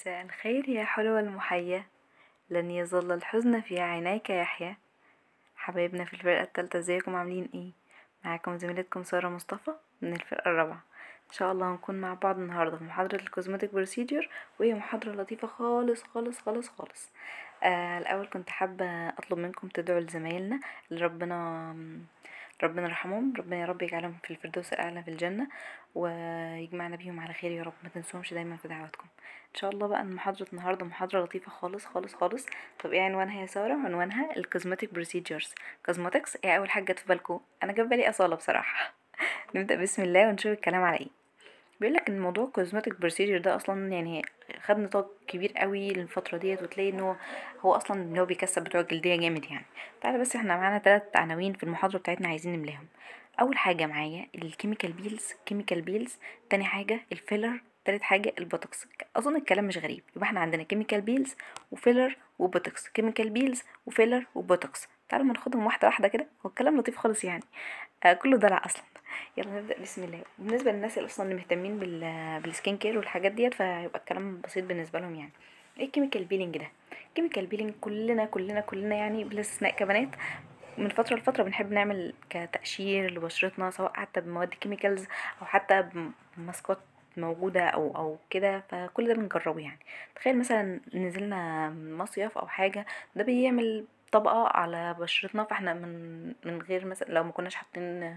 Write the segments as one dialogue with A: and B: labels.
A: مساء الخير يا حلوة المحية لن يظل الحزن في عينيك يا يحيى حبايبنا في الفرقة التالتة ازيكم عاملين ايه معاكم زميلتكم سارة مصطفى من الفرقة الرابعة ان شاء الله هنكون مع بعض النهاردة في محاضرة الكوزماتيك بروسيدير وهي محاضرة لطيفة خالص خالص خالص خالص آه الاول كنت حابة اطلب منكم تدعوا لزمايلنا اللي ربنا ربنا يرحمهم ربنا يا رب يجعلهم في الفردوس الاعلى في الجنه ويجمعنا بيهم على خير يا رب ما تنسوهمش دايما في دعواتكم ان شاء الله بقى محاضره النهارده محاضره لطيفه خالص خالص خالص طب ايه عنوانها يا ساره عنوانها الكوزماتيك بروسيجرز كوزماتكس ايه اول حاجه جت في بالكم انا جاب بالي اصاله بصراحه نبدا بسم الله ونشوف الكلام على ايه بيقول لك ان موضوع الكوزماتيك بروسيجر ده اصلا يعني خد نطاق كبير قوي الفتره ديت وتلاقي ان هو هو اصلا ان هو بيكسب بتوع الجلديه جامد يعني تعالى بس احنا معانا ثلاث عناوين في المحاضره بتاعتنا عايزين نملاهم اول حاجه معايا الكيميكال بيلز كيميكال بيلز تاني حاجه الفيلر تالت حاجه البوتوكس اظن الكلام مش غريب يبقى احنا عندنا كيميكال بيلز وفيلر وبوتوكس كيميكال بيلز وفيلر وبوتوكس تعالوا ما ناخدهم واحده واحده كده هو الكلام لطيف خالص يعني آه كله دلع اصلا يلا نبدا بسم الله بالنسبه للناس اللي اصلا مهتمين بال بالسكين كير والحاجات ديت فهيبقى الكلام بسيط بالنسبه لهم يعني ايه الكيميكال بيلينج ده الكيميكال بيلينج كلنا كلنا كلنا يعني بلا استثناء كبنات من فترة لفترة بنحب نعمل كتقشير لبشرتنا سواء حتى بمواد كيميكالز أو حتى بماسكات موجودة أو أو كده فكل ده بنجربه يعني تخيل مثلا نزلنا مصيف أو حاجة ده بيعمل طبقه على بشرتنا فاحنا من من غير مثلا لو ما كناش حاطين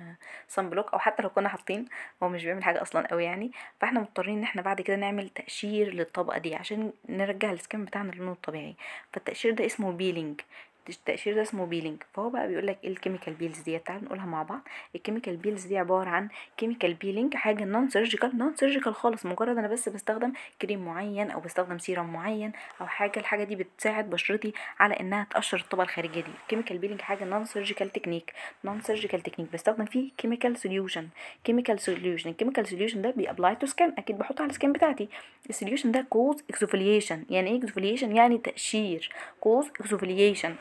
A: صن بلوك او حتى لو كنا حاطين هو مش بيعمل حاجه اصلا قوي يعني فاحنا مضطرين ان احنا بعد كده نعمل تقشير للطبقه دي عشان نرجع السكين بتاعنا للون الطبيعي فالتقشير ده اسمه بيلينج التقشير ده اسمه بيلينج فهو بقى بيقول لك ايه الكيميكال بيلز دي تعال نقولها مع بعض الكيميكال بيلز دي عباره عن كيميكال بيلينج حاجه نون سيرجيكال نون سيرجيكال خالص مجرد انا بس بستخدم كريم معين او بستخدم سيرم معين او حاجه الحاجه دي بتساعد بشرتي على انها تقشر الطبقه الخارجيه دي الكيميكال بيلينج حاجه نون سيرجيكال تكنيك نون سيرجيكال تكنيك بستخدم فيه كيميكال سوليوشن كيميكال سوليوشن الكيميكال سوليوشن ده بيابلاي تو سكان اكيد بحطه على السكان بتاعتي السوليوشن ده كوز اكسوفيليشن يعني ايه اكسوفيليشن يعني تأشير كوز اكسوفيليشن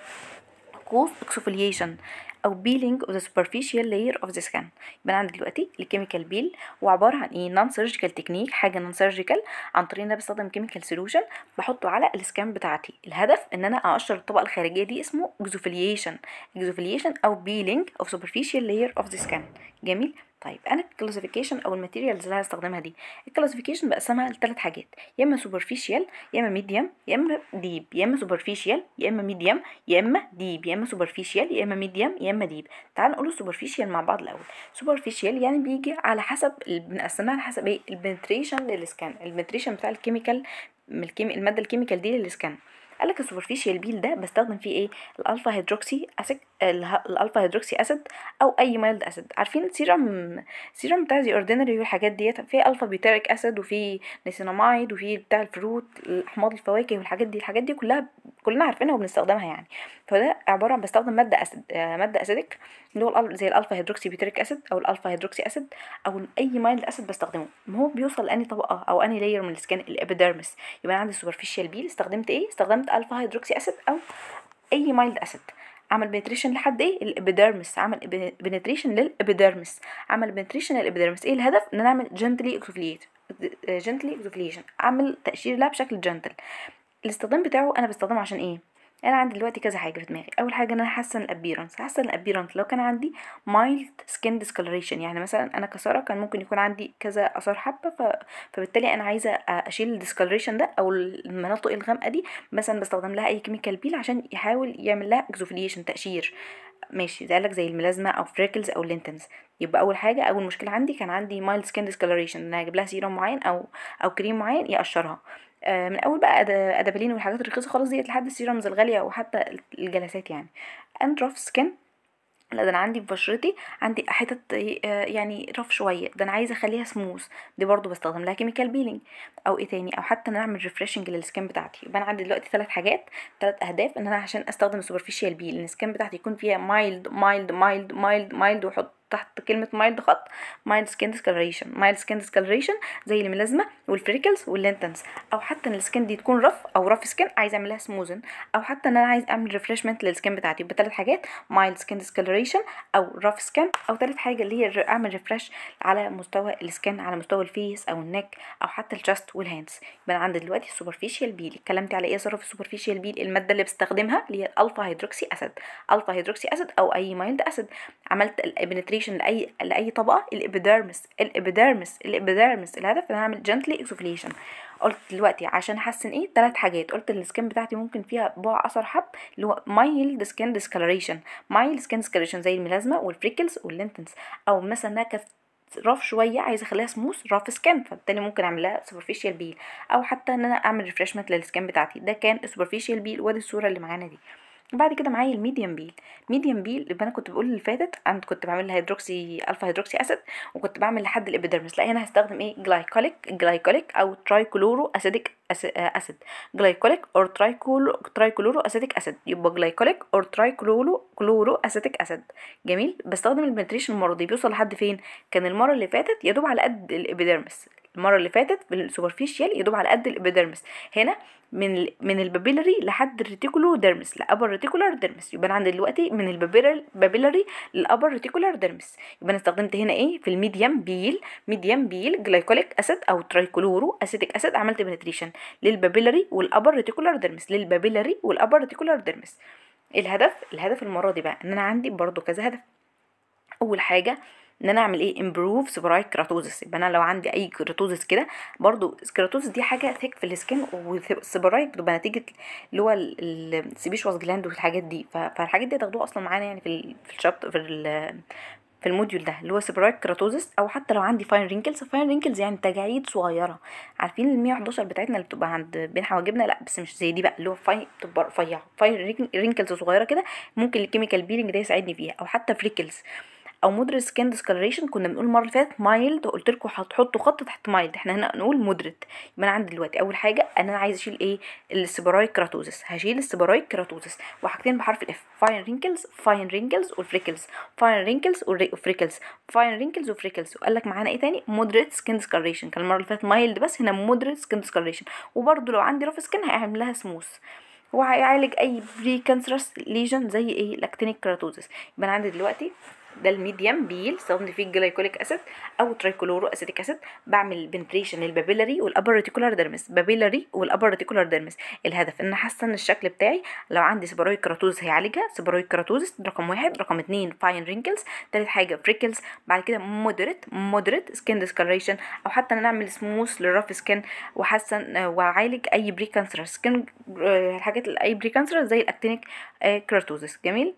A: cause exfoliation او بيلينج اوف ذا سوبرفيشال لاير اوف ذا سكن يبقى انا عندي دلوقتي الكيميكال بيل وعباره عن ايه نون سيرجيكال تكنيك حاجه نون سيرجيكال عن طريق ان انا بستخدم كيميكال سولوشن بحطه على السكان بتاعتي الهدف ان انا اقشر الطبقه الخارجيه دي اسمه اكزوفيليشن اكزوفيليشن او بيلينج اوف سوبرفيشال لاير اوف ذا سكن جميل طيب انا الكلاسيفيكيشن او الماتيريالز اللي هستخدمها دي الكلاسيفيكيشن بقسمها لثلاث حاجات يا اما سوبرفيشال يا اما ميديوم يا اما ديب يا اما سوبرفيشال يا اما ميديوم يا اما ديب يا اما سوبرفيشال يا اما ميديوم يا يا اما ديب تعال نقول سوبرفيشال مع بعض الاول سوبرفيشال يعني بيجي على حسب بنقسمها على حسب ايه البنتريشن للسكان البنتريشن بتاع الكيميكال الماده الكيميكال دي للسكان قال لك السوبرفيشال بيل ده بستخدم فيه ايه الالفا هيدروكسي اسيد الالفا هيدروكسي اسيد او اي مايلد اسيد عارفين السيرم السيرم بتاع زي اوردينري والحاجات ديت في الفا بيوتيريك اسيد وفي نيسيناميد وفي بتاع الفروت احماض الفواكه والحاجات دي الحاجات دي كلها كلنا عارفينها وبنستخدمها يعني فده عباره عن بستخدم ماده اسيد آه، ماده اسيدك اللي هو زي الالفا هيدروكسي بيوتريك اسيد او الالفا هيدروكسي اسيد او اي مايلد اسيد بستخدمه ما هو بيوصل لاني طبقه او اني لاير من السكان الابيديرمس يبقى انا عندي سوبرفيشال بيل استخدمت ايه استخدمت الفا هيدروكسي اسيد او اي مايلد اسيد عمل بنتريشن لحد ايه الابيديرمس عمل بنتريشن للابيديرمس عمل بنتريشن للابيديرمس ايه الهدف ان انا اعمل جنتلي اكسوفليت جنتلي اكسوفليشن اعمل تقشير لها بشكل جنتل الاستخدام بتاعه انا بستخدمه عشان ايه انا عندي دلوقتي كذا حاجه في دماغي اول حاجه ان انا احسن الابيرنس احسن الابيرنس لو كان عندي مايلد سكين ديسكلريشن يعني مثلا انا كساره كان ممكن يكون عندي كذا اثار حبه ف... فبالتالي انا عايزه اشيل الديسكلريشن ده او المناطق الغامقه دي مثلا بستخدم لها اي كيميكال بيل عشان يحاول يعمل لها اكزوفليشن تقشير ماشي ده لك زي الميلازما او فريكلز او لينتنز يبقى اول حاجه اول مشكله عندي كان عندي مايلد سكين ديسكلريشن انا اجيب لها سيروم معين او او كريم معين يقشرها آه، من اول بقى ادابلين والحاجات الرخيصه خالص ديت لحد السيرمز الغاليه وحتى الجلسات يعني اند رف سكين لا ده انا عندي في بشرتي عندي حتت آه، يعني رف شويه ده انا عايزه اخليها سموث دي برضو بستخدم لها كيميكال بيلينج او ايه تاني او حتى ان انا اعمل ريفريشنج للسكن بتاعتي يبقى انا عندي دلوقتي ثلاث حاجات ثلاث اهداف ان انا عشان استخدم السوبرفيشال بيل ان السكين بتاعتي يكون فيها مايلد مايلد مايلد مايلد مايلد واحط تحت كلمه مايلد خط مايلد سكين ديسكالريشن مايلد سكين ديسكالريشن زي الملازمه والفريكلز واللينتنس او حتى ان السكين دي تكون رف او رف سكين عايز اعملها سموزن او حتى ان انا عايز اعمل ريفرشمنت للسكين بتاعتي يبقى تلات حاجات مايلد سكين ديسكالريشن او رف سكين او ثالث حاجه اللي هي اعمل ريفرش على مستوى السكين على مستوى الفيس او النك او حتى الشست والهاندز يبقى انا عندي دلوقتي السوبرفيشال بيل اتكلمت على ايه صرف السوبرفيشال بيل الماده اللي بستخدمها اللي هي الالفا هيدروكسي اسيد الفا هيدروكسي اسيد او اي مايلد اسيد عملت البنتري اكسوفليشن لاي لاي طبقه الابيدرمس الابيدرمس الابيدرمس الهدف انا اعمل جنتلي اكسوفليشن قلت دلوقتي عشان احسن ايه ثلاث حاجات قلت السكين بتاعتي ممكن فيها بع اثر حب اللي هو مايلد سكين ديسكلريشن مايلد سكين ديسكلريشن زي الملازمه والفريكلز واللينتنس او مثلا انها كانت رف شويه عايزه اخليها سموث رف سكان فبالتالي ممكن اعملها سوبرفيشال بيل او حتى ان انا اعمل ريفرشمنت للسكان بتاعتي ده كان السوبرفيشال بيل ودي الصوره اللي معانا دي بعد كده معايا الميديم بيل ميديم بيل يبقى انا كنت بقول اللي فاتت انا كنت بعمل هيدروكسي الفا هيدروكسي اسيد وكنت بعمل لحد الابيدرمس لا هنا هستخدم ايه جلايكوليك جلايكوليك او ترايكلورو اسيديك اسيد جلايكوليك اور ترايكولو ترايكلورو اسيديك اسيد يبقى جلايكوليك اور ترايكلورو كلورو اسيديك اسيد جميل بستخدم البنتريشن المره دي بيوصل لحد فين كان المره اللي فاتت يا دوب على قد الابيدرمس المره اللي فاتت بالسوبرفيشال يدوب على قد الابيدرمس هنا من من البابيلري لحد الريتيكولو ديرمس لابر ريتيكولار ديرمس يبقى انا عندي دلوقتي من البابيلري لابر ريتيكولار ديرمس يبقى انا استخدمت هنا ايه في الميديم بيل ميديم بيل جلايكوليك اسيد او ترايكلورو اسيتيك اسيد عملت بنتريشن للبابيلري والابر ريتيكولار ديرمس للبابيلري والابر ريتيكولار ديرمس الهدف الهدف المره دي بقى ان انا عندي برضو كذا هدف اول حاجه ان انا اعمل ايه امبروف سبرايت كراتوزس يبقى انا لو عندي اي كراتوزس كده برضو كراتوزس دي حاجه ثيك في السكين والسبرايت بتبقى نتيجه اللي هو واز جلاند والحاجات دي فالحاجات دي هتاخدوها اصلا معانا يعني في في الشابتر في في الموديول ده اللي هو سبرايت كراتوزس او حتى لو عندي فاين رينكلز فاين رينكلز يعني تجاعيد صغيره عارفين ال 111 بتاعتنا اللي بتبقى عند بين حواجبنا لا بس مش زي دي بقى اللي هو فاين بتبقى رفيعه فاين رينكلز صغيره كده ممكن الكيميكال بيلينج ده يساعدني فيها او حتى فريكلز او مودريت سكين ديسكلريشن كنا بنقول المره اللي فاتت مايلد وقلت لكم هتحطوا خط تحت مايلد احنا هنا نقول مودريت يبقى انا عندي دلوقتي اول حاجه انا عايز اشيل ايه السيبرايك كراتوزس هشيل السيبرايك كراتوزس وحاجتين بحرف الاف فاين رينكلز فاين رينكلز والفريكلز فاين رينكلز والفريكلز فاين رينكلز وفريكلز وقال لك معانا ايه تاني مودريت سكين ديسكلريشن كان المره اللي فاتت مايلد بس هنا مودريت سكين ديسكلريشن وبرده لو عندي رف سكين هعمل لها سموث هيعالج اي بري كانسرس ليجن زي ايه لاكتينيك كراتوزس يبقى انا عندي دلوقتي ده الميديم بيل سواء فيه الجلايكوليك اسيد او ترايكلورو اسيتيك اسيد بعمل بنتريشن للبابيلاري والابر ريتيكولار ديرمس بابيلاري والابر ريتيكولار ديرمس الهدف ان احسن الشكل بتاعي لو عندي سيبرويد كراتوز هيعالجها سيبرويد كراتوز رقم واحد رقم اتنين فاين رينكلز تالت حاجه فريكلز بعد كده مودريت مودريت سكين ديسكلريشن او حتى انا اعمل سموث للرف سكين واحسن واعالج اي بري كانسر سكين الحاجات اي بري كانسر زي الاكتينيك آه، كراتوزس جميل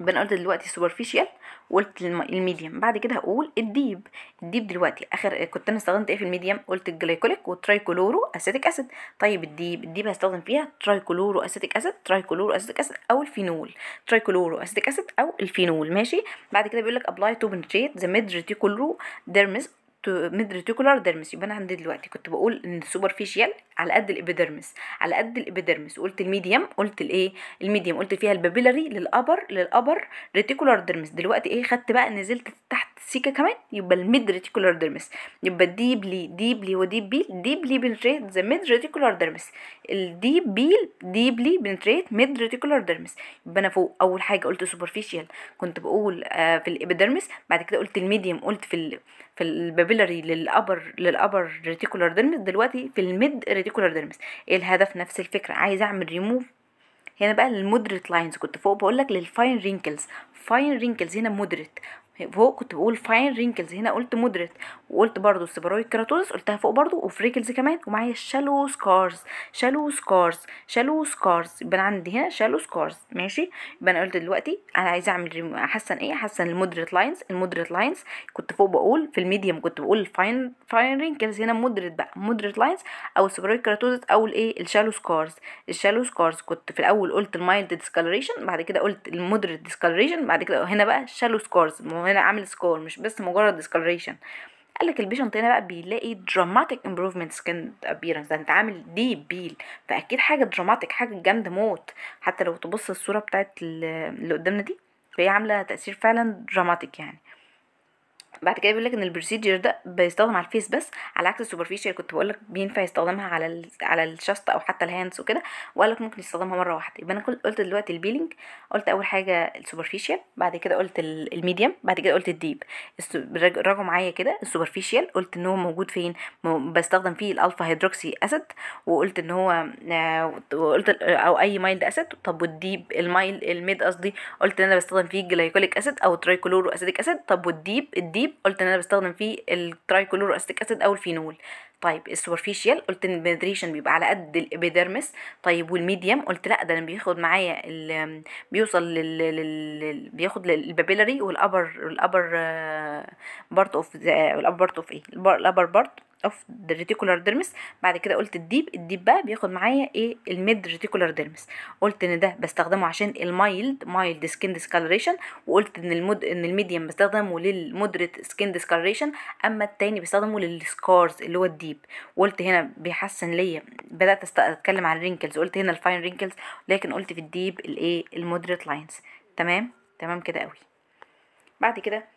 A: يبقى انا قلت دلوقتي سوبرفيشال وقلت الميديم بعد كده هقول الديب الديب دلوقتي اخر كنت انا استخدمت ايه في الميديم قلت الجليكوليك والترايكلورو اسيتيك اسيد طيب الديب الديب هستخدم فيها ترايكلورو اسيتيك اسيد ترايكلورو اسيتيك اسيد او الفينول ترايكلورو اسيتيك اسيد او الفينول ماشي بعد كده بيقول لك ابلاي تو بنتريت ذا ميد ريتيكولو ديرمس ميد ريتيكولار ديرمس يبقى انا عندي دلوقتي كنت بقول ان السوبرفيشال على قد الابيدرمس على قد الابيدرمس قلت الميديم قلت الايه الميديم قلت فيها البابيلاري للابر للابر ريتيكولار ديرمس دلوقتي ايه خدت بقى نزلت تحت سيكا كمان يبقى الميد ريتيكولار ديرمس يبقى الديبلي ديبلي وديب بيل ديبلي بنتريت ذا ميد ريتيكولار ديرمس الديب بيل ديبلي بنتريت ميد ريتيكولار ديرمس يبقى انا فوق اول حاجه قلت سوبرفيشال كنت بقول آه، في الابيدرمس بعد كده قلت الميديم قلت في ال في البابيلاري للابر للابر ريتيكولار ديرمس دلوقتي في الميد الراديكولار ديرمس ايه الهدف نفس الفكره عايز اعمل ريموف هنا بقى للمودريت لاينز كنت فوق بقول لك للفاين رينكلز فاين رينكلز هنا مودريت فوق كنت بقول فاين رينكلز هنا قلت مودريت وقلت برضو السيبرويد كيراتوزس قلتها فوق برضو وفريكلز كمان ومعايا شالو سكارز شالو سكارز شالو سكارز يبقى انا عندي هنا شالو سكارز ماشي يبقى انا قلت دلوقتي انا عايزه اعمل احسن ايه احسن المودريت لاينز المودريت لاينز كنت فوق بقول في الميديم كنت بقول فاين فاين رينكلز هنا مودريت بقى مودريت لاينز او السيبرويد كيراتوزس او الايه الشالو سكارز الشالو سكارز كنت في الاول قلت المايلد ديسكالريشن بعد كده قلت المودريت ديسكالريشن بعد كده هنا بقى شالو سكارز انه هنا اعمل سكور مش بس مجرد discoloration قال لك البيشنت هنا بقى بيلاقي دراماتيك امبروفمنت سكن ابيرنس ده انت عامل دي بيل فاكيد حاجه دراماتيك حاجه جامده موت حتى لو تبص الصوره بتاعت اللي قدامنا دي فهي عامله تاثير فعلا دراماتيك يعني بعد كده بيقول لك ان البروسيجر ده بيستخدم على الفيس بس على عكس السوبرفيشال كنت بقول لك بينفع يستخدمها على ال... على الشاست او حتى الهاندز وكده وقال لك ممكن يستخدمها مره واحده يبقى انا قلت دلوقتي البيلينج قلت اول حاجه السوبرفيشال بعد كده قلت الميديم بعد كده قلت الديب راجعوا معايا كده السوبرفيشال قلت ان هو موجود فين بستخدم فيه الالفا هيدروكسي اسيد وقلت ان هو آه، وقلت آه، او اي مايلد اسيد طب والديب المايل الميد قصدي قلت ان انا بستخدم فيه جلايكوليك اسيد او ترايكلورو اسيديك اسيد طب والديب الديب قلت ان انا بستخدم فيه الترايكلور استيك اسيد او الفينول طيب السوبرفيشال قلت ان البنتريشن بيبقى على قد الابيدرمس طيب والميديم قلت لا ده انا بياخد معايا بيوصل لل, لل... بياخد للبابيلاري والابر الابر بارت اوف الابر بارت اوف ايه الابر بارت اوف ذا ريتيكولار ديرمس بعد كده قلت الديب الديب بقى بياخد معايا ايه الميد ريتيكولار ديرمس قلت ان ده بستخدمه عشان المايلد مايلد سكين ديسكالريشن وقلت ان المود ان الميديم بستخدمه للمودريت سكين ديسكالريشن اما التاني بستخدمه للسكارز اللي هو الديب وقلت هنا بيحسن ليا بدات اتكلم عن الرينكلز قلت هنا الفاين رينكلز لكن قلت في الديب الايه المودريت لاينز تمام تمام كده قوي بعد كده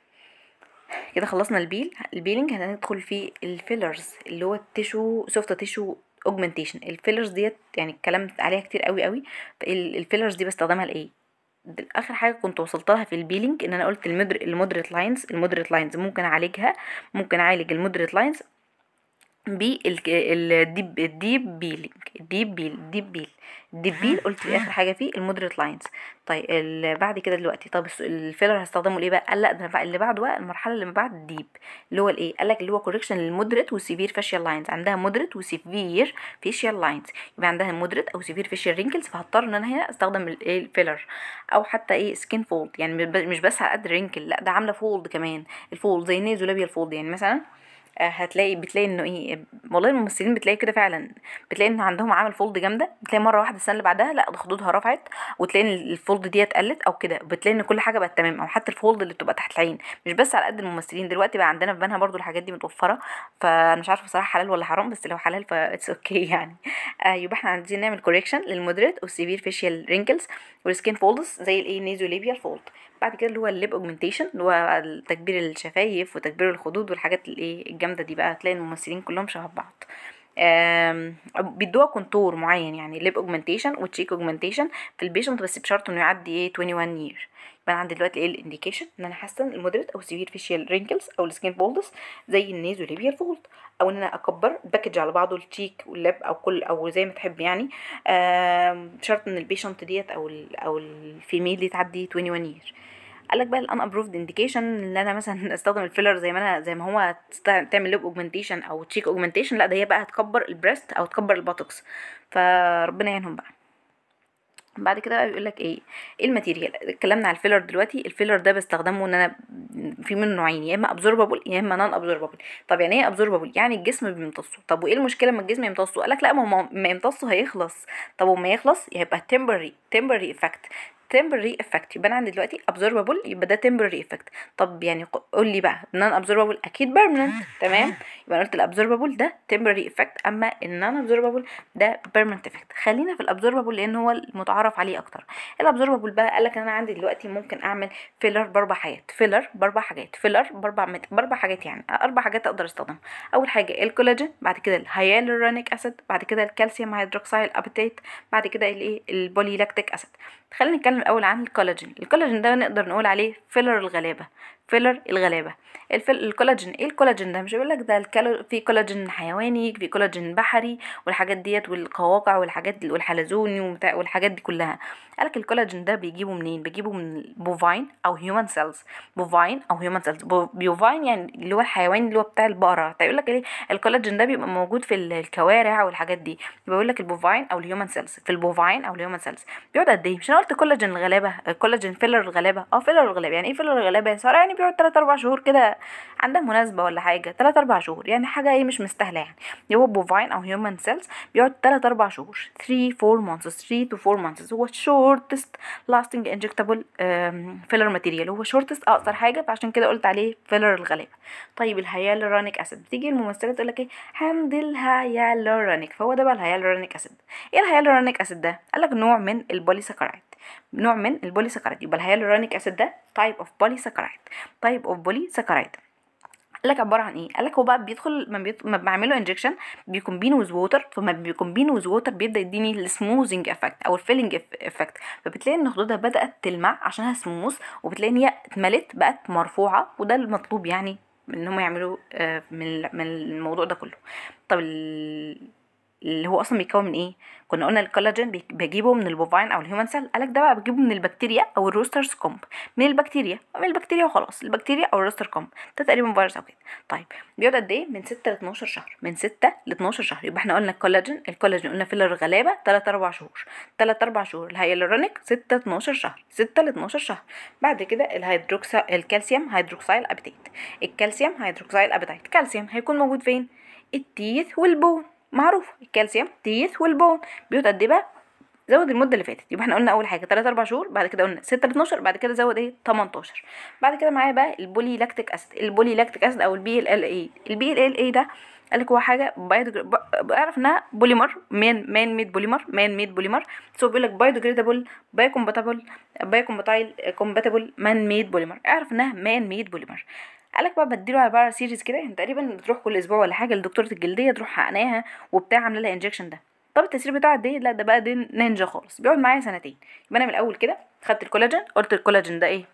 A: كده خلصنا البيل البيلنج هندخل في الفيلرز اللي هو التشو سوفت تشو اوجمنتيشن الفيلرز ديت يعني اتكلمت عليها كتير قوي قوي الفيلرز دي بستخدمها لايه اخر حاجه كنت وصلت لها في البيلينج ان انا قلت المودريت لاينز المودريت لاينز ممكن اعالجها ممكن اعالج المودريت لاينز بي الديب الديب بيلينج الديب بيل الديب بيل الديب بيل قلت في اخر حاجه فيه المودريت لاينز طيب بعد كده دلوقتي طب الفيلر هستخدمه ايه بقى قال لا ده اللي بعده بقى المرحله اللي بعد الديب اللي هو الايه قال لك اللي هو كوركشن للمودريت وسيفير فاشيال لاينز عندها مودريت وسيفير فاشيال لاينز يبقى عندها مودريت او سيفير فاشيال رينكلز فهضطر ان انا هنا استخدم الايه الفيلر او حتى ايه سكين فولد يعني مش بس على قد رينكل لا ده عامله فولد كمان الفولد زي نيزولابيال فولد يعني مثلا هتلاقي بتلاقي انه ايه والله الممثلين بتلاقي كده فعلا بتلاقي ان عندهم عمل فولد جامده بتلاقي مره واحده السنه اللي بعدها لا خدودها رفعت وتلاقي ان الفولد دي اتقلت او كده بتلاقي ان كل حاجه بقت تمام او حتى الفولد اللي بتبقى تحت العين مش بس على قد الممثلين دلوقتي بقى عندنا في بنها برضو الحاجات دي متوفره فانا مش عارفه بصراحه حلال ولا حرام بس لو حلال فاتس اوكي يعني آه يبقى احنا عايزين نعمل كوريكشن للمودريت والسيفير فيشيال رينكلز والسكين فولدز زي الايه نيزو ليبيال فولد بعد كده اللي هو الليب اوجمنتيشن اللي هو تكبير الشفايف وتكبير الخدود والحاجات الايه الجامده دي بقى هتلاقي الممثلين كلهم شبه بعض بيدوها كونتور معين يعني ليب اوجمنتيشن وتشيك اوجمنتيشن في البيشنت بس بشرط انه يعدي ايه 21 يير يبقى انا عندي دلوقتي ايه الانديكيشن ان انا حاسه المودريت او سيفير فيشيال رينكلز او السكين بولدس زي النيزو ليبيال فولد او ان انا اكبر باكج على بعضه التشيك واللب او كل او زي ما تحب يعني بشرط ان البيشنت ديت او او الفيميل دي تعدي 21 يير قالك بقى الان ابروفد انديكيشن ان انا مثلا استخدم الفيلر زي ما انا زي ما هو تعمل لوب اوجمنتيشن او تشيك اوجمنتيشن لا ده هي بقى هتكبر البريست او تكبر البوتوكس فربنا يعينهم بقى بعد كده بقى بيقول لك ايه ايه الماتيريال اتكلمنا على الفيلر دلوقتي الفيلر ده بستخدمه ان انا في منه نوعين يا اما ابزوربابل يا اما نان ابزوربابل طب يعني ايه ابزوربابل يعني الجسم بيمتصه طب وايه المشكله لما الجسم يمتصه قال لك لا ما هو ما يمتصه هيخلص طب وما يخلص يبقى تمبري تمبري افكت temporary effect يبقى انا عندي دلوقتي observable يبقى ده temporary effect طب يعني قول لي بقى ان انا observable اكيد permanent تمام يبقى انا قلت الobservable ده temporary effect اما ان انا observable ده permanent effect خلينا في الobservable لان هو المتعارف عليه اكتر الobservable بقى قال لك ان انا عندي دلوقتي ممكن اعمل فيلر باربع حاجات فيلر باربع حاجات فيلر باربع باربع حاجات يعني اربع حاجات اقدر استخدمها اول حاجه الكولاجين بعد كده الهيالورونيك اسيد بعد كده الكالسيوم هيدروكسيل ابيتيت بعد كده الايه البوليلاكتيك اسيد خلينا نتكلم الاول عن الكولاجين الكولاجين ده نقدر نقول عليه فيلر الغلابه فيلر الغلابه الفل... الكولاجين ايه الكولاجين ده مش بيقول لك ده الكالو... في كولاجين حيواني في كولاجين بحري والحاجات ديت والقواقع والحاجات دي والحلزون ومتاع... والحاجات دي كلها قالك الكولاجين ده بيجيبه منين بيجيبه من بوفاين او هيومن سيلز بوفاين او هيومن سيلز بوفاين يعني اللي هو الحيوان اللي هو بتاع البقره فيقول طيب لك ايه الكولاجين ده بيبقى موجود في الكوارع والحاجات دي بيقول لك البوفاين او الهيومن سيلز في البوفاين او الهيومن سيلز بيقعد قد ايه مش انا قلت كولاجين الغلابه كولاجين فيلر الغلابه اه فيلر الغلابه يعني ايه فيلر الغلابه يعني بيقعد 3 4 شهور كده عندها مناسبه ولا حاجه 3 4 شهور يعني حاجه ايه مش مستاهله يعني اللي هو بوفاين او هيومن سيلز بيقعد 3 4 شهور 3 4 مانثس 3 to 4 مانثس هو شورتست لاستنج انجكتابل فيلر ماتيريال هو شورتست اقصر حاجه فعشان كده قلت عليه فيلر الغالبه طيب الهيالورونيك اسيد بتيجي الممثله تقول لك ايه هاندل هيالورونيك فهو ده بقى الهيالورونيك اسيد ايه الهيالورونيك اسيد ده قال لك نوع من البوليساكرايد نوع من البوليسكرايد يبقى الهيالورونيك اسيد ده تايب اوف بوليسكرايد تايب اوف بوليسكرايد قالك عباره عن ايه قالك هو بقى بيدخل ما, بيط... ما بعمله انجكشن بيكمبين ويز ووتر فما بيكمبين ويز ووتر بيبدا يديني السموزنج افكت او الفيلنج افكت فبتلاقي ان خدودها بدات تلمع عشانها سموز وبتلاقي ان هي اتملت بقت مرفوعه وده المطلوب يعني ان هم يعملوا آه، من الموضوع ده كله طب اللي هو اصلا بيتكون من ايه كنا قلنا الكولاجين بجيبه من البوفاين او الهيومن سيل قالك ده بقى بجيبه من البكتيريا او الروسترز كومب من البكتيريا من البكتيريا وخلاص البكتيريا او الروستر كومب ده تقريبا فيروس او كده طيب بيقعد قد ايه من 6 ل 12 شهر من 6 ل 12 شهر يبقى احنا قلنا الكولاجين الكولاجين قلنا فيلر غلابه 3 4 شهور 3 4 شهور الهيالورونيك 6 12 شهر 6 ل 12 شهر بعد كده الهيدروكسا الكالسيوم هيدروكسايل ابيتيت الكالسيوم هيدروكسايل ابيتيت كالسيوم هيكون موجود فين التيث والبون معروفه الكالسيوم تيث والبون إيه بقى زود المده اللي فاتت يبقى احنا قلنا اول حاجه 3 4 شهور بعد كده قلنا 6 ل 12 بعد كده زود ايه 18 بعد كده معايا بقى البولي لاكتيك اسيد البولي لاكتيك اسيد او البي ال ال اي البي ال ال اي ده قال لك هو حاجه انها بوليمر مان مان ميد بوليمر مان ميد بوليمر سو بيقول لك بايوديجريدابل باي كومباتبل باي كومباتايل كومباتبل مان ميد بوليمر اعرف انها مان ميد بوليمر قالك بقى بديله على بقى سيريز كده يعني تقريبا بتروح كل اسبوع ولا حاجه لدكتوره الجلديه تروح حقناها وبتاع عامله لها انجكشن ده طب التسريب بتاعه دي إيه؟ لا ده بقى ده نينجا خالص بيقعد معايا سنتين يبقى انا من الاول كده خدت الكولاجين قلت الكولاجين ده ايه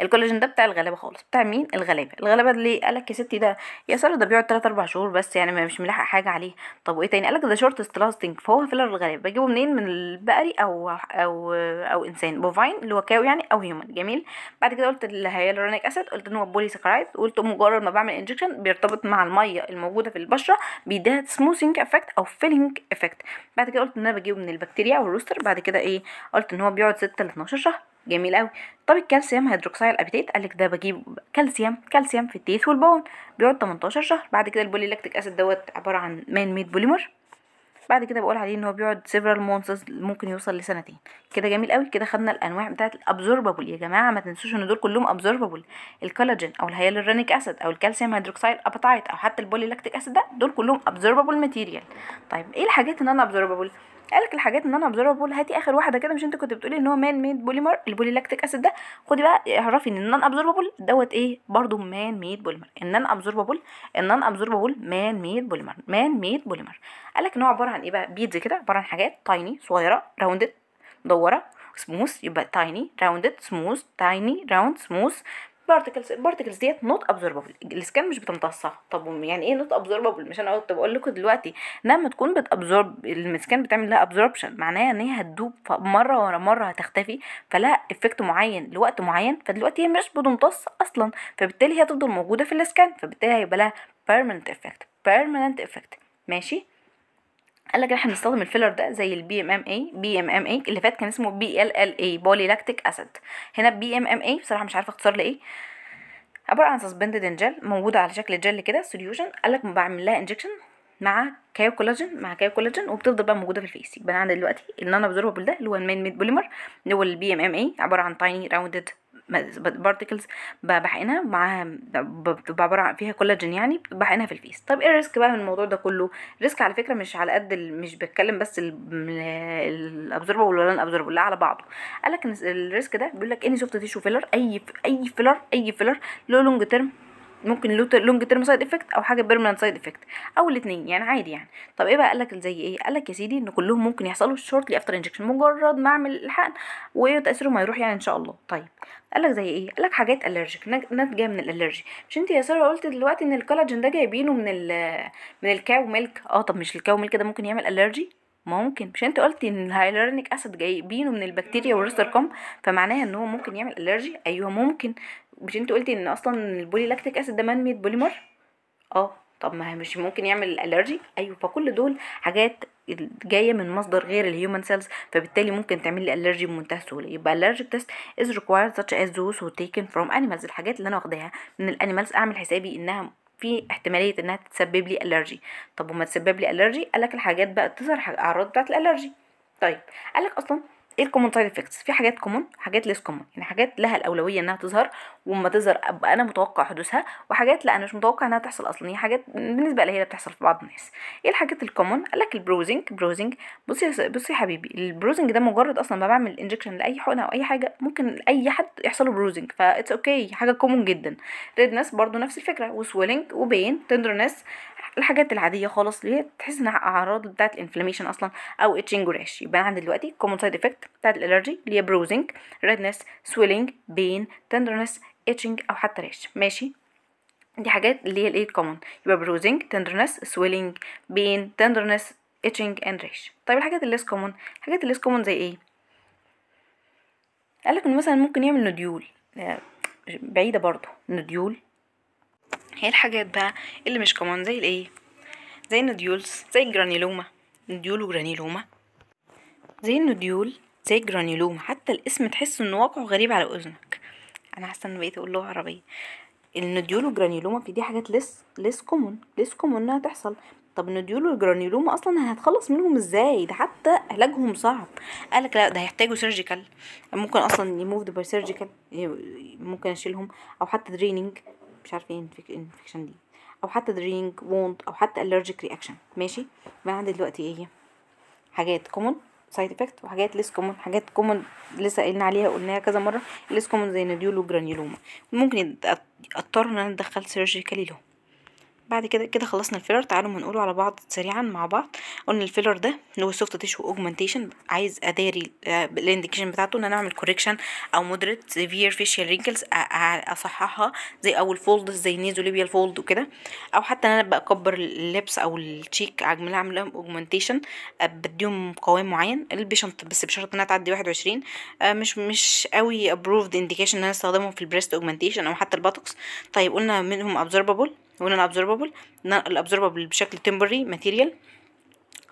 A: الكولاجين ده بتاع الغلابه خالص بتاع مين الغلابه الغلابه اللي قالك يا ستي ده يا ساره ده بيقعد 3 4 شهور بس يعني مش ملاحق حاجه عليه طب وايه تاني قالك ده شورت لاستنج فهو فيلر الغلابه بجيبه منين من البقري او او او انسان بوفاين اللي هو كاو يعني او هيومن جميل بعد كده قلت الهيالورونيك اسيد قلت ان هو بولي سكرايد قلت مجرد ما بعمل انجكشن بيرتبط مع الميه الموجوده في البشره بيديها سموثينج افكت او فيلينج افكت بعد كده قلت ان انا بجيبه من البكتيريا والروستر بعد كده ايه قلت ان هو بيقعد 6 ل 12 شهر جميل قوي طب الكالسيوم هيدروكسيل ابيتيت قال لك ده بجيب كالسيوم كالسيوم في التيث والبون بيقعد 18 شهر بعد كده البولي لاكتيك اسيد دوت عباره عن مان ميد بوليمر بعد كده بقول عليه ان هو بيقعد سيفرال مونثز ممكن يوصل لسنتين كده جميل قوي كده خدنا الانواع بتاعه الابزوربابل يا جماعه ما تنسوش ان دول كلهم ابزوربابل الكولاجين او الهيالورونيك اسيد او الكالسيوم هيدروكسيد اباتايت او حتى البولي لاكتيك اسيد ده دول كلهم ابزوربابل ماتيريال طيب ايه الحاجات ان انا ابزوربابل قالك الحاجات ان انا ابزرها بقول هاتي اخر واحده كده مش انت كنت بتقولي ان هو مان ميد بوليمر البولي لاكتيك اسيد ده خدي بقى اعرفي ان النان ابزوربابل دوت ايه برضو مان ميد بوليمر النان ابزوربابل النان ابزوربابل مان ميد بوليمر مان ميد بوليمر قالك ان هو عباره عن ايه بقى بيدز كده عباره عن حاجات تايني صغيره راوندد مدوره سموث يبقى تايني راوندد سموث تايني راوند سموث بارتكلز البارتكلز ديت نوت ابزوربابل السكان مش بتمتصها طب يعني ايه نوت ابزوربابل مش انا كنت بقول لكم دلوقتي انها لما تكون بتابزورب السكان بتعمل لها ابزوربشن معناها ان هي هتدوب مره ورا مره هتختفي فلها افكت معين لوقت معين فدلوقتي هي مش بتمتص اصلا فبالتالي هي هتفضل موجوده في الاسكان فبالتالي هيبقى لها بيرمننت افكت بيرمننت افكت ماشي قال لك احنا بنستخدم الفيلر ده زي البي ام ام اي بي ام ام اي اللي فات كان اسمه بي ال ال اي بولي لاكتيك اسيد هنا بي ام ام اي بصراحه مش عارفه اختصار لايه عباره عن سسبندد ان جل موجوده على شكل جل كده سوليوشن قال لك بعمل لها انجكشن مع كايو كولاجين مع كايو كولاجين وبتفضل بقى موجوده في الفيس يبقى انا عندي دلوقتي النان ابزوربل ده اللي هو المين ميد بوليمر اللي هو البي ام ام اي عباره عن تايني راوندد بارتكلز بحقنها معاها عباره فيها كولاجين يعني بحقنها في الفيس طب ايه الريسك بقى من الموضوع ده كله ريسك على فكره مش على قد مش بتكلم بس الابزوربر ولا الابزوربر لا على بعضه قالك ان الريسك ده بيقول لك اني سوفت تيشو فيلر اي اي فيلر اي فيلر لو لونج تيرم ممكن لونج تيرم سايد افكت او حاجه بيرمننت سايد افكت او الاثنين يعني عادي يعني طب ايه بقى قال لك زي ايه قال لك يا سيدي ان كلهم ممكن يحصلوا شورتلي افتر انجكشن مجرد ما اعمل الحقن وايه ما يروح يعني ان شاء الله طيب قال لك زي ايه قال لك حاجات الرجيك ناتجه من الالرجي مش انت يا ساره قلت دلوقتي ان الكولاجين ده جايبينه من ال من الكاو ميلك اه طب مش الكاو ميلك ده ممكن يعمل الرجي ممكن مش انت قلتي ان الهايلورونيك اسيد جايبينه من البكتيريا والريستر كوم فمعناها ان هو ممكن يعمل الرجي ايوه ممكن مش انت قلتي ان اصلا البولي لاكتيك اسيد ده مانميت بوليمر اه طب ما مش ممكن يعمل الالرجي ايوه فكل دول حاجات جايه من مصدر غير الهيومن سيلز فبالتالي ممكن تعمل لي الرجي بمنتهى السهوله يبقى الرجيك تيست از ريكوايرد such as those who taken from animals الحاجات اللي انا واخداها من الانيمالز اعمل حسابي انها في احتماليه انها تسبب لي الرجي طب وما تسبب لي الرجي قالك الحاجات بقى تظهر اعراض بتاعه الالرجي طيب قالك اصلا ايه الكومون سايد افكتس في حاجات كومون حاجات ليس كومون يعني حاجات لها الاولويه انها تظهر وما تظهر ابقى انا متوقع حدوثها وحاجات لا انا مش متوقع انها تحصل اصلا هي يعني حاجات بالنسبه لي هي بتحصل في بعض الناس ايه الحاجات الكومون قال لك البروزنج بروزنج بصي بصي يا حبيبي البروزنج ده مجرد اصلا ما بعمل انجكشن لاي حقنه او اي حاجه ممكن اي حد يحصل له بروزنج فاتس اوكي okay. حاجه كومون جدا ريدنس برضو نفس الفكره وسويلنج وبين تندرنس الحاجات العاديه خالص اللي هي تحس انها اعراض بتاعه الانفلاميشن اصلا او اتشنج وراش يبقى انا عندي دلوقتي كومون سايد افكت بتاعت الالرجي اللي هي بروزنج ريدنس سويلنج بين تندرنس اتشنج او حتى ريش ماشي دي حاجات اللي هي الايه كومن يبقى بروزنج تندرنس سويلنج بين تندرنس اتشنج اند ريش طيب الحاجات الليس كومن الحاجات الليس كومن زي ايه قالك انه مثلا ممكن يعمل نديول آه، بعيده برضو نوديول هي الحاجات بقى اللي مش كومن زي الايه زي النديولز زي الجرانيلوما نديول وجرانيلوما زي النديول زي الجرانيلوم حتى الاسم تحس انه واقعه غريب على اذنك انا حاسه ان بقيت اقول لغه عربيه النوديول والجرانيلوما في دي حاجات لس لس كومون لس كومون انها تحصل طب النوديول والجرانيلوما اصلا هتخلص منهم ازاي ده حتى علاجهم صعب قالك لا ده هيحتاجوا سيرجيكال ممكن اصلا يموف باي سيرجيكال ممكن اشيلهم او حتى دريننج مش عارفه ايه الانفكشن دي او حتى دريننج ووند او حتى الرجيك رياكشن ماشي ما عندي دلوقتي ايه حاجات كومون سايد افكت وحاجات ليس كومون حاجات كومون لسه قلنا عليها قلناها كذا مره ليس كومون زي نوديول وجرانيولوما ممكن اضطر ان انا ادخل سيرجيكالي لهم بعد كده كده خلصنا الفيلر تعالوا نقوله على بعض سريعا مع بعض قلنا الفيلر ده اللي هو سوفت تيشو اوجمنتيشن عايز اداري الانديكيشن آه، بتاعته ان انا اعمل كوريكشن او مودريت سيفير فيشيال رينكلز اصححها زي او الفولد زي نيزو ليبيا فولد وكده او حتى ان انا ابقى اكبر اللبس او التشيك اعمل اعمل اوجمنتيشن بديهم قوام معين البيشنت بس بشرط انها تعدي 21 آه، مش مش قوي ابروفد انديكيشن ان انا استخدمهم في البريست اوجمنتيشن او حتى الباتوكس طيب قلنا منهم ابزربابل ونون الابزوربابل الابزوربابل بشكل تمبري ماتيريال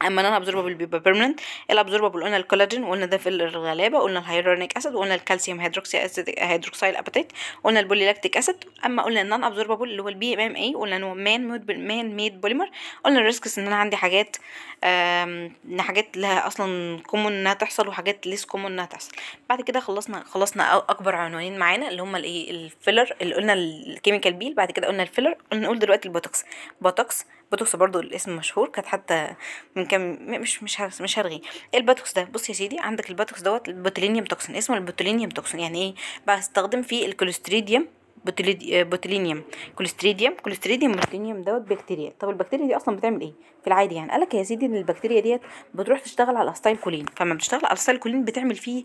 A: اما انا ابزورببل بيبقى بيرمننت الابزورببل قلنا الكولاجين قلنا ده في الغلابه قلنا الهيرونيك اسيد وقلنا الكالسيوم هيدروكسي اسيد هيدروكسيل ابيتيت قلنا البوليلاكتيك اسيد اما قلنا النون ابزورببل اللي هو البي ام ام اي قلنا ان هو مان مود مان ميد بوليمر قلنا الريسكس ان انا عندي حاجات ان حاجات لها اصلا كومون انها تحصل وحاجات ليس كومون انها تحصل بعد كده خلصنا خلصنا اكبر عنوانين معانا اللي هم الايه الفيلر اللي قلنا الكيميكال بيل بعد كده قلنا الفيلر قلنا نقول دلوقتي البوتوكس بوتوكس بوتوكس برضو الاسم مشهور كانت حتى من كام مش مش مش هرغي البوتوكس ده بص يا سيدي عندك البوتوكس دوت البوتولينيوم توكسين اسمه البوتولينيوم توكسين يعني ايه بستخدم فيه الكولستريديوم بوتلينيوم آه، كوليستريديوم كوليستريديوم بوتلينيوم دوت بكتيريا طب البكتيريا دي اصلا بتعمل ايه في العادي يعني قالك يا سيدي ان البكتيريا ديت بتروح تشتغل على الاستايل كولين فما بتشتغل على الاستايل كولين بتعمل فيه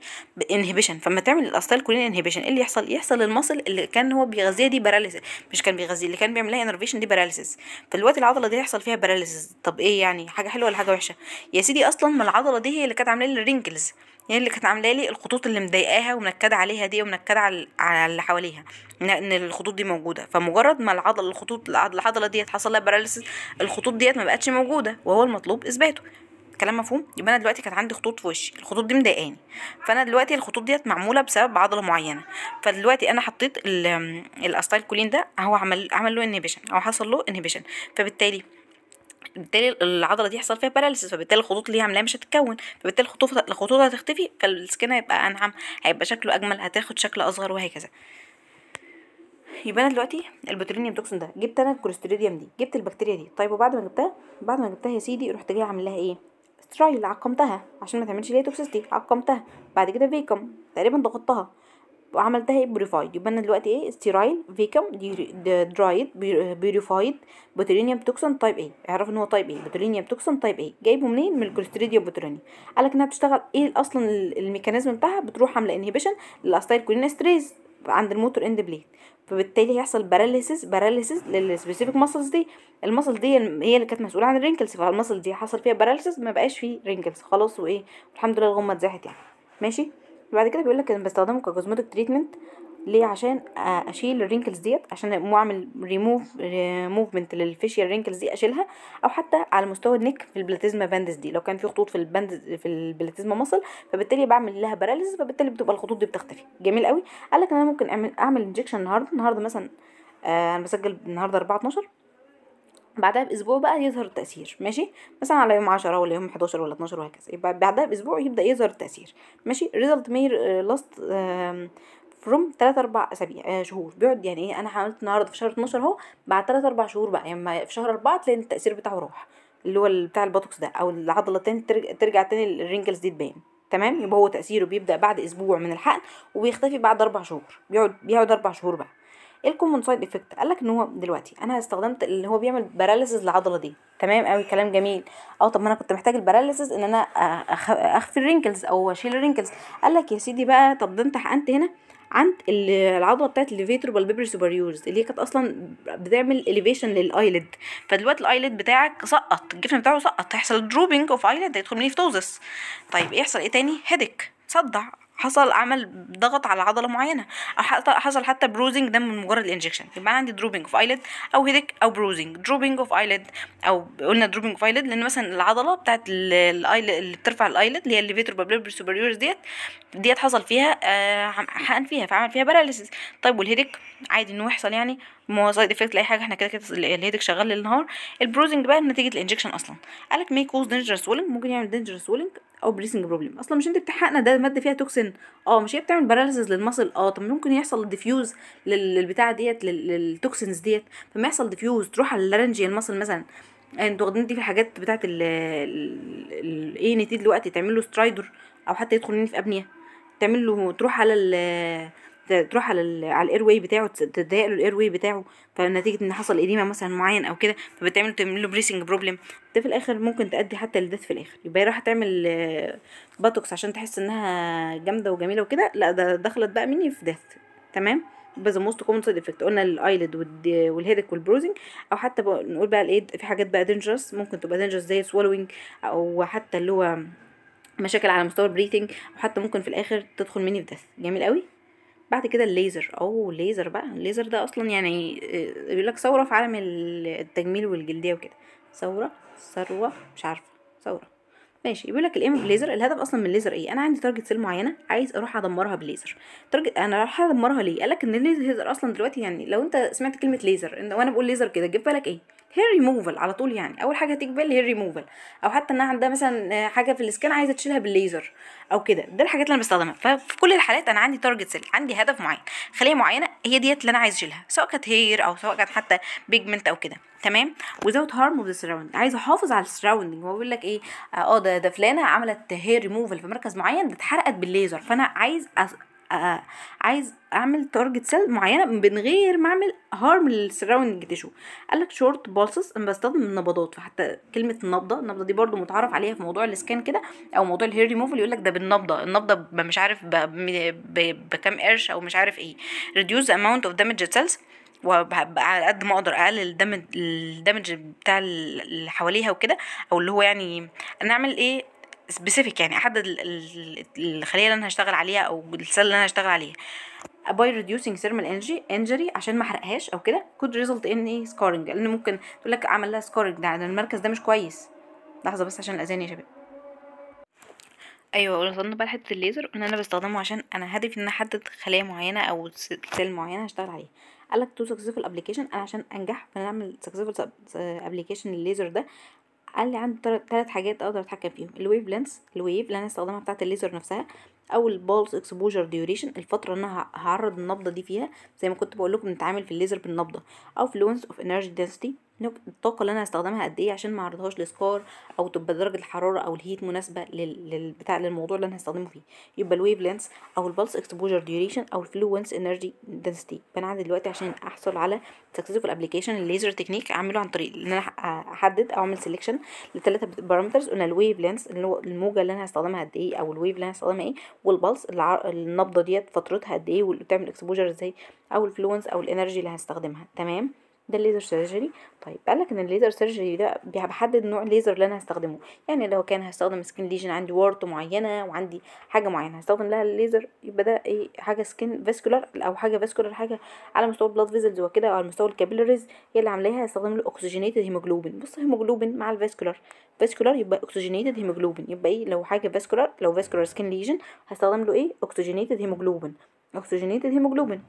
A: انهبيشن فما تعمل الاستايل كولين انهبيشن ايه اللي يحصل يحصل المصل اللي كان هو بيغذيها دي باراليسيس مش كان بيغذي اللي كان بيعمل لها انرفيشن دي باراليسيس فالوقت العضله دي يحصل فيها باراليسيس طب ايه يعني حاجه حلوه ولا حاجه وحشه يا سيدي اصلا ما العضله دي هي اللي كانت عامله لي الرينكلز هي يعني اللي كانت عامله لي الخطوط اللي مضايقاها ومنكده عليها دي ومنكده على اللي حواليها ان الخطوط دي موجوده فمجرد ما العضله الخطوط العضله ديت حصل لها باراليسيس الخطوط ديت ما بقتش موجوده وهو المطلوب اثباته كلام مفهوم يبقى انا دلوقتي كانت عندي خطوط في وشي الخطوط دي مضايقاني فانا دلوقتي الخطوط ديت معموله بسبب عضله معينه فدلوقتي انا حطيت الاستايل كولين ده هو عمل عمل له انهبيشن او حصل له انهبيشن فبالتالي بالتالي العضله دي يحصل فيها باراليسيس فبالتالي الخطوط اللي هي عاملاها مش هتتكون فبالتالي الخطوط الخطوط هتختفي فالسكين هيبقى انعم هيبقى شكله اجمل هتاخد شكل اصغر وهكذا يبقى انا دلوقتي البوترينيوم توكسين ده جبت انا الكوليستريديوم دي جبت البكتيريا دي طيب وبعد ما جبتها بعد ما جبتها يا سيدي رحت جاي عامل لها ايه سترايل عقمتها عشان ما تعملش ليها توكسيستي عقمتها بعد كده فيكم تقريبا ضغطتها وعملتها ايه بيوريفايد يبقى انا دلوقتي ايه ستيرايل فيكم درايد بيوريفايد بوترينيوم توكسن تايب ايه اعرف ان هو تايب ايه بوترينيوم توكسن تايب ايه جايبه منين من الكلستريديا بوترينيوم قال لك انها بتشتغل ايه اصلا الميكانيزم بتاعها بتروح عامله انهبيشن للاستايل كولينستريز عند الموتور اند بليت فبالتالي هيحصل باراليسيس باراليسيس للسبيسيفيك ماسلز دي المصل دي هي اللي كانت مسؤوله عن الرينكلز فالمصل دي حصل فيها باراليسيس ما بقاش فيه رينكلز خلاص وايه والحمد لله الغمه اتزاحت يعني ماشي بعد كده بيقول لك انا بستخدمه ككوزمتيك تريتمنت ليه عشان اشيل الرينكلز ديت عشان اعمل ريموف موفمنت للفيشيال رينكلز دي اشيلها او حتى على مستوى النك في البلاتيزما باندز دي لو كان في خطوط في البند في البلاتيزما مصل فبالتالي بعمل لها باراليز فبالتالي بتبقى الخطوط دي بتختفي جميل قوي قال ان انا ممكن اعمل اعمل انجكشن النهارده النهارده مثلا انا بسجل النهارده 4 12 بعدها باسبوع بقى يظهر التاثير ماشي مثلا على يوم 10 ولا يوم 11 ولا 12 وهكذا يبقى بعدها باسبوع يبدا يظهر التاثير ماشي ريزلت مي لاست فروم 3 4 اسابيع آه، شهور بيقعد يعني ايه انا عملت النهارده في شهر 12 اهو بعد 3 4 شهور بقى يعني في شهر 4 تلاقي التاثير بتاعه راح اللي هو بتاع البوتوكس ده او العضله تاني ترجع تاني الرينكلز دي تبان تمام يبقى هو تاثيره بيبدا بعد اسبوع من الحقن وبيختفي بعد اربع شهور بيقعد بيقعد اربع شهور بقى الكومون سايد افكت قال لك ان هو دلوقتي انا استخدمت اللي هو بيعمل باراليسز للعضله دي تمام قوي كلام جميل اه طب ما انا كنت محتاج الباراليسز ان انا اخفي الرينكلز او اشيل الرينكلز قال لك يا سيدي بقى طب ده انت حقنت هنا عند العضله بتاعت الليفيتروبال بيبري سوبريورز اللي هي كانت اصلا بتعمل اليفيشن للايلد فدلوقتي الايلد بتاعك سقط الجفن بتاعه سقط هيحصل دروبنج اوف ايلد هيدخل مني في توزس طيب يحصل ايه تاني هيدك صدع حصل عمل ضغط على عضله معينه او حصل حتى بروزنج ده من مجرد الانجكشن يبقى عندي دروبنج اوف ايليد او هيدك او بروزنج دروبنج اوف ايليد او قلنا دروبنج اوف ايليد لان مثلا العضله بتاعت اللي بترفع الايليد اللي هي الليفيتور بابلر سوبريورز ديت ديت حصل فيها آه، حقن فيها فعمل فيها باراليسيس طيب والهيدك عادي انه يحصل يعني سايد افكت لاي حاجه احنا كده كده الهيدك شغال ليل نهار البروزنج بقى نتيجه الانجكشن اصلا قالك مي كوز دينجرس وولنج ممكن يعمل دينجرس وولنج او بريسنج بروبلم اصلا مش انت بتحقنا ده ماده فيها توكسين اه مش هي بتعمل باراليسز للمصل اه طب ممكن يحصل ديفيوز للبتاع ديت للتوكسينز ديت فما يحصل ديفيوز تروح على اللارنجي المصل مثلا يعني انتوا واخدين دي في الحاجات بتاعه ال ايه ان تي دلوقتي تعمل له سترايدر او حتى يدخل في ابنيه تعمل له تروح على ال تروح على على الاير واي بتاعه تضايق له الاير واي بتاعه فنتيجه ان حصل اديما مثلا معين او كده فبتعمل تعمل له بريسنج بروبلم ده في الاخر ممكن تؤدي حتى للدث في الاخر يبقى راح تعمل باتوكس آه، عشان تحس انها جامده وجميله وكده لا ده دخلت بقى مني في دث تمام يبقى ذا موست كومن سايد افكت قلنا الايلد والهيدك والبروزنج او حتى بقى نقول بقى الايد في حاجات بقى دينجرس ممكن تبقى دينجرس زي سوالوينج او حتى اللي هو مشاكل على مستوى البريثنج او حتى ممكن في الاخر تدخل مني في دث جميل قوي بعد كده الليزر او الليزر بقى الليزر ده اصلا يعني آه، بيقول لك ثوره في عالم التجميل والجلديه وكده ثوره ثروه مش عارفه ثوره ماشي بيقول لك الايم بليزر الهدف اصلا من الليزر ايه انا عندي تارجت سيل معينه عايز اروح ادمرها بليزر تارجت انا رايح ادمرها ليه قال لك ان الليزر اصلا دلوقتي يعني لو انت سمعت كلمه ليزر وانا بقول ليزر كده جيب بالك ايه هير ريموفال على طول يعني اول حاجه هتيجي بالي هير ريموفال او حتى انها عندها مثلا حاجه في السكين عايزه تشيلها بالليزر او كده ده الحاجات اللي انا بستخدمها ففي كل الحالات انا عندي تارجت سيل عندي هدف معين خليه معينه هي ديت اللي انا عايز اشيلها سواء كانت هير او سواء كانت حتى بيجمنت او كده تمام وزوت هارم اوف ذا سراوند عايز احافظ على السراوندنج هو بيقول لك ايه اه, آه، ده ده فلانه عملت هير ريموفال في مركز معين ده اتحرقت بالليزر فانا عايز عايز اعمل تارجت سيل معينه من غير ما اعمل هارم للسراوندنج تيشو قال لك شورت بالسس انا بستخدم النبضات فحتى كلمه النبضه النبضه دي برضو متعارف عليها في موضوع الاسكان كده او موضوع الهير ريموفل يقول لك ده بالنبضه النبضه مش عارف بكام قرش او مش عارف ايه ريديوز اماونت اوف دامج سيلز وعلى قد ما اقدر اقلل الدمج الدمج بتاع اللي حواليها وكده او اللي هو يعني نعمل ايه سبيسيفيك يعني احدد الخليه اللي انا هشتغل عليها او السيل اللي انا هشتغل عليها باي ريديوسينج ثيرمال انجري انجري عشان ما احرقهاش او كده كود ريزلت ان ايه سكورنج لان ممكن تقول لك عمل لها سكورنج ده المركز ده مش كويس لحظه بس عشان الاذان يا شباب ايوه وصلنا بقى لحته الليزر ان انا بستخدمه عشان انا هدفي ان انا احدد خليه معينه او سيل معينه هشتغل عليها قالك تو سكسسفل ابلكيشن انا عشان انجح اعمل سكسسفل ابلكيشن الليزر ده قال لي عندي ثلاث حاجات اقدر اتحكم فيهم الويف لينس الويف اللي انا هستخدمها بتاعه الليزر نفسها او البولس اكسبوجر ديوريشن الفتره اللي انا هعرض النبضه دي فيها زي ما كنت بقول لكم بنتعامل في الليزر بالنبضه او فلوينس اوف انرجي density الطاقه اللي انا هستخدمها قد ايه عشان ما اعرضهاش لسكار او تبقى درجه الحراره او الهيت مناسبه للبتاع للموضوع اللي انا هستخدمه فيه يبقى الويف لينس او البلس اكسبوجر ديوريشن او الفلوينس انرجي دنسيتي فانا عندي دلوقتي عشان احصل على سكسسفول ابلكيشن الليزر تكنيك اعمله عن طريق ان انا احدد او اعمل سelection لثلاثه بارامترز قلنا الويف لينس اللي هو الموجه اللي انا هستخدمها قد ايه او الويف اللي انا هستخدمها ايه والبلس النبضه ديت فترتها قد ايه وبتعمل اكسبوجر ازاي او الفلوينس او الانرجي اللي هستخدمها تمام ده الليزر سيرجري طيب قال لك ان الليزر سيرجري ده بحدد نوع الليزر اللي انا هستخدمه يعني لو كان هستخدم سكين ليجن عندي وورت معينه وعندي حاجه معينه هستخدم لها الليزر يبقى ده ايه حاجه سكين فاسكولار او حاجه فاسكولار حاجه على مستوى البلاد فيزلز وكده او على مستوى الكابيلاريز هي اللي عاملاها هستخدم له اوكسجينيتد هيموجلوبين بص هيموجلوبين مع الفاسكولار فاسكولار يبقى اوكسجينيتد هيموجلوبين يبقى ايه لو حاجه فاسكولار لو فاسكولار سكين ليجن هستخدم له ايه اوكسجينيتد هيموجلوبين اوكسجينيتد هيموجلوبين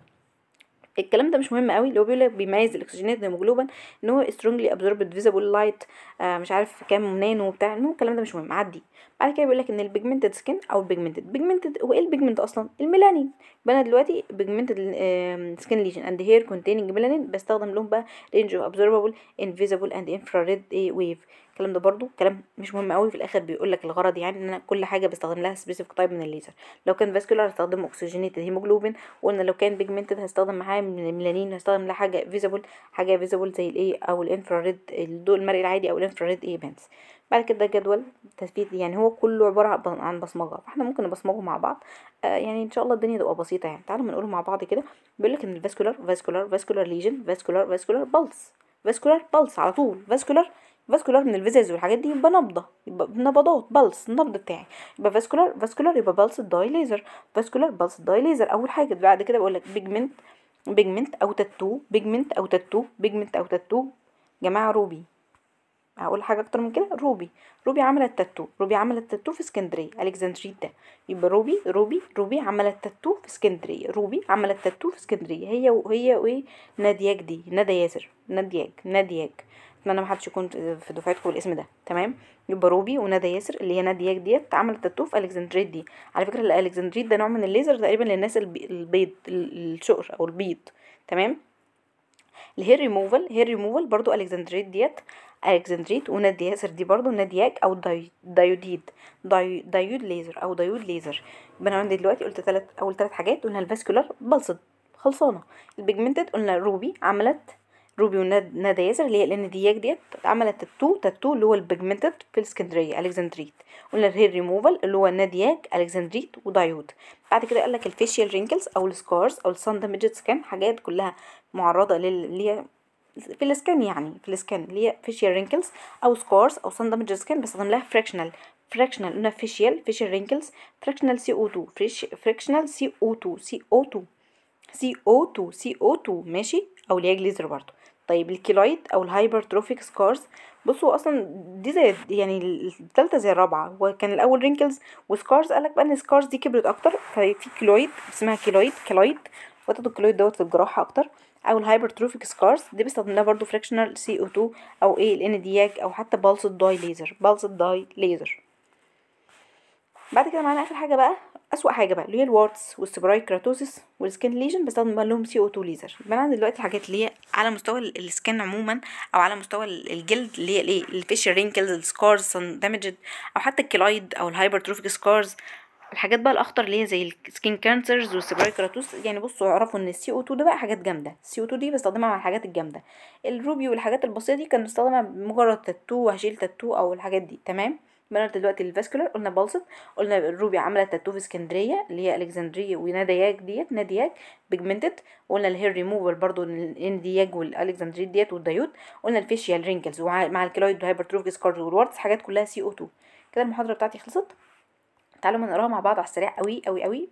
A: الكلام ده مش مهم قوي اللي هو بيقول لك بيميز الاكسجينات هيموجلوبين ان هو سترونجلي ابزوربد فيزبل لايت مش عارف كام نانو بتاع المهم الكلام ده مش مهم عدي بعد كده بيقول لك ان البيجمنتد سكين او البيجمنتد بيجمنتد هو ايه البيجمنت اصلا الميلانين بنا دلوقتي بيجمنتد سكين ليجن اند هير كونتيننج ميلانين بستخدم لهم بقى رينج اوف ابزوربابل انفيزبل اند انفراريد ويف الكلام ده برضو كلام مش مهم قوي في الاخر بيقول لك الغرض يعني ان انا كل حاجه بستخدم لها سبيسيفيك تايب من الليزر لو كان فاسكولار هستخدم اوكسجينيتد هيموجلوبين وقلنا لو كان بيجمنتد هستخدم معاه ميلانين هستخدم لها حاجه فيزابل حاجه فيزابل زي الايه او الانفراريد الضوء المرئي العادي او الانفراريد اي بانس بعد كده جدول تثبيت يعني هو كله عباره عن بصمجه فاحنا ممكن نبصمجه مع بعض آه يعني ان شاء الله الدنيا تبقى بسيطه يعني تعالوا نقوله مع بعض كده بيقول لك ان الفاسكولار فاسكولار فاسكولار ليجن فاسكولار فاسكولار بالس فاسكولار بالس على طول فاسكولار فاسكولار من الفيزز والحاجات دي يبقى نبضه يبقى نبضات بلس النبض بتاعي يبقى فاسكولار فاسكولار يبقى بلس داي ليزر فاسكولار بلس داي ليزر اول حاجه بعد كده بقول لك بيجمنت بيجمنت او تاتو بيجمنت او تاتو بيجمنت او تاتو جماعه روبي هقول حاجه اكتر من كده روبي روبي عملت تاتو روبي عملت تاتو في اسكندريه الكسندريتا يبقى روبي روبي روبي عملت تاتو في اسكندريه روبي عملت تاتو في اسكندريه هي وهي وايه نادياك دي ندى ياسر نادياك اتمنى ما حدش يكون في دفعتكم بالاسم ده تمام يبقى روبي وندى ياسر اللي هي نادياك ديت عملت تاتو في الكسندريت دي على فكره الالكسندريت ده نوع من الليزر تقريبا للناس البيض الشقر او البيض تمام الهير ريموفال هير ريموفال برضو الكسندريت ديت الكسندريت ونادي ياسر دي برضو نادياك او دايوديد داي دايود ليزر او دايود ليزر انا عندي دلوقتي قلت ثلاث اول ثلاث حاجات قلنا الفاسكولار بلصد خلصانه البيجمنتد قلنا روبي عملت روبي وندى ياسر اللي هي لان دياك ديت عملت التو تاتو اللي هو البيجمنتد في الاسكندريه الكسندريت قلنا الهير ريموفال اللي هو نادياك الكسندريت ودايود بعد كده قال لك الفيشيال رينكلز او السكارز او السان دامجز سكان حاجات كلها معرضه لل اللي هي في الاسكان يعني في الاسكان اللي هي فيشيال رينكلز او سكارز او سان دامجز سكان بس لها فراكشنال فراكشنال قلنا فيشيال فيشيال رينكلز فراكشنال سي او 2 فريش فراكشنال سي او 2 سي او 2 سي او 2 سي او 2 ماشي او لياج ليزر برضه طيب الكيلويد او الهايبرتروفيك سكارز بصوا اصلا دي زي يعني الثالثه زي الرابعة هو كان الاول رينكلز وسكارز قالك بقى ان السكارز دي كبرت اكتر ففي كيلويد اسمها كيلويد كيلويد وتد الكيلويد دوت في الجراحة اكتر او الهايبرتروفيك سكارز دي بيستخدمها برضو فراكشنال سي او 2 او ايه الان دياج او حتى بالصد داي ليزر بالصد داي ليزر بعد كده معانا اخر حاجة بقى اسوء حاجه بقى اللي هي الوارتس والسبراي كراتوسس والسكين ليجن بستخدم بقى لهم سي او 2 ليزر بنعمل دلوقتي الحاجات اللي هي على مستوى السكين عموما او على مستوى الجلد اللي هي الايه الفيشر رينكلز السكارز سن دامجد او حتى الكلايد او الهايبرتروفيك سكارز الحاجات بقى الاخطر اللي هي زي السكين كانسرز والسبراي كراتوس يعني بصوا اعرفوا ان السي او 2 ده بقى حاجات جامده السي او 2 دي بستخدمها مع الحاجات الجامده الروبي والحاجات البسيطه دي كان بستخدمها مجرد تاتو وهشيل تاتو او الحاجات دي تمام بالنر دلوقتي للفاسكولار قلنا بلصت قلنا الروبي عامله تاتو في اسكندريه اللي هي الكسندريه ونادياك ديت نادياك بيجمنتد قلنا الهير ريموفر برضو النادياك والالكسندريه ديت والديود قلنا الفيشيال رينكلز مع الكلويد والهايبرتروفيك سكارز والوردز حاجات كلها سي او 2 كده المحاضره بتاعتي خلصت تعالوا نقراها مع بعض على السريع قوي قوي قوي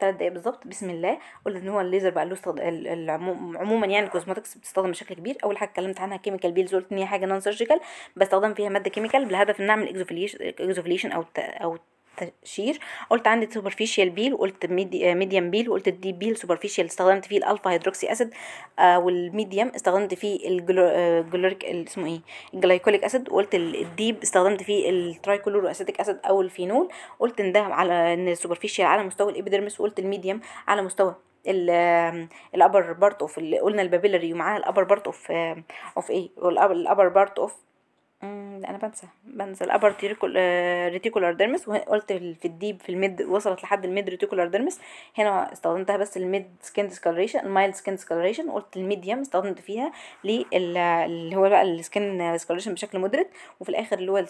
A: ثلاث دقايق بالظبط بسم الله قلنا ان هو الليزر بقى له عموما يعني الكوزماتكس بتستخدم بشكل كبير اول حاجه اتكلمت عنها كيميكال بيلز قلت ان هي حاجه نون سيرجيكال بستخدم فيها ماده كيميكال بالهدف ان نعمل اكزوفليشن او او التقشير قلت عندي سوبرفيشال بيل وقلت ميديم بيل وقلت الديب بيل سوبرفيشال استخدمت فيه الالفا هيدروكسي اسيد والميديم استخدمت فيه الجلوريك آه، اسمه ايه الجلايكوليك اسيد وقلت الديب استخدمت فيه الترايكلور اسيتيك اسيد او الفينول قلت ان ده على ان السوبرفيشال على مستوى الابيدرمس وقلت الميديم على مستوى الابر بارت اوف قلنا البابيلري ومعاها الابر بارت اوف اوف ايه الابر بارت اوف امم انا بنسى بنسى الابر ريتيكولار ديرمس وقلت في الديب في الميد وصلت لحد الميد ريتيكولار ديرمس هنا استخدمتها بس الميد سكين ديسكلريشن المايلد سكين ديسكلريشن قلت الميديم استخدمت فيها اللي هو بقى السكين ديسكلريشن بشكل مدرج وفي الاخر اللي هو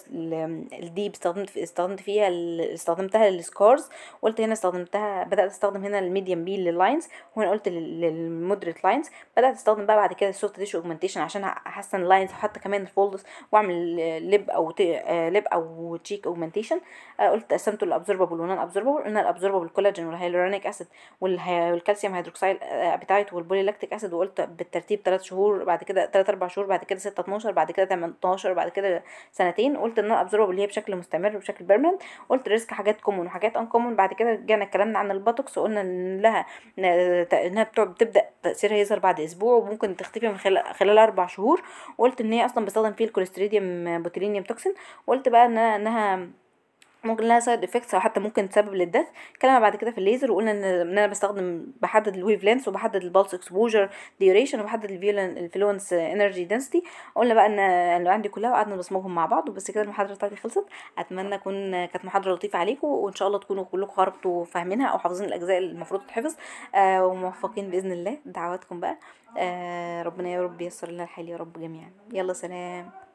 A: الديب استخدمت استخدمت فيها استخدمتها للسكارز قلت هنا استخدمتها بدات استخدم هنا الميديم بي لللاينز وهنا قلت للمودريت لاينز بدات استخدم بقى بعد كده السوفت ديش اوجمنتيشن عشان احسن اللاينز وحتى كمان الفولدز واعمل اللب او آه، لب او تشيك اوجمنتيشن آه، قلت قسمته لابزوربابل ونون ابزوربابل قلنا الابزوربابل كولاجين والهيالورونيك اسيد والكالسيوم هيدروكسيد ابيتايت والبوليلاكتيك اسيد وقلت بالترتيب 3 شهور بعد كده 3 4 شهور بعد كده 6 12 بعد كده 18 بعد كده سنتين قلت ان الابزوربابل هي بشكل مستمر وبشكل بيرمننت قلت ريسك حاجات كومون وحاجات ان كومون بعد كده رجعنا اتكلمنا عن الباتوكس وقلنا ان لها انها بتبدا تاثيرها يظهر بعد اسبوع وممكن تختفي من خلال خلال اربع شهور وقلت ان هي اصلا بتستخدم فيه الكوليستريديوم بوتولينيوم توكسين وقلت بقى ان انا انها ممكن لها سايد افكتس او حتى ممكن تسبب للدث اتكلمنا بعد كده في الليزر وقلنا ان انا بستخدم بحدد الويف لينس وبحدد البالس اكسبوجر ديوريشن وبحدد الفلونس انرجي دنسيتي قلنا بقى ان اللي عندي كلها وقعدنا نرسمهم مع بعض وبس كده المحاضره بتاعتي خلصت اتمنى اكون كانت محاضره لطيفه عليكم وان شاء الله تكونوا كلكم خرجتوا فاهمينها او حافظين الاجزاء اللي المفروض تتحفظ آه وموفقين باذن الله دعواتكم بقى آه ربنا يا رب ييسر لنا الحال يا رب جميعا يلا سلام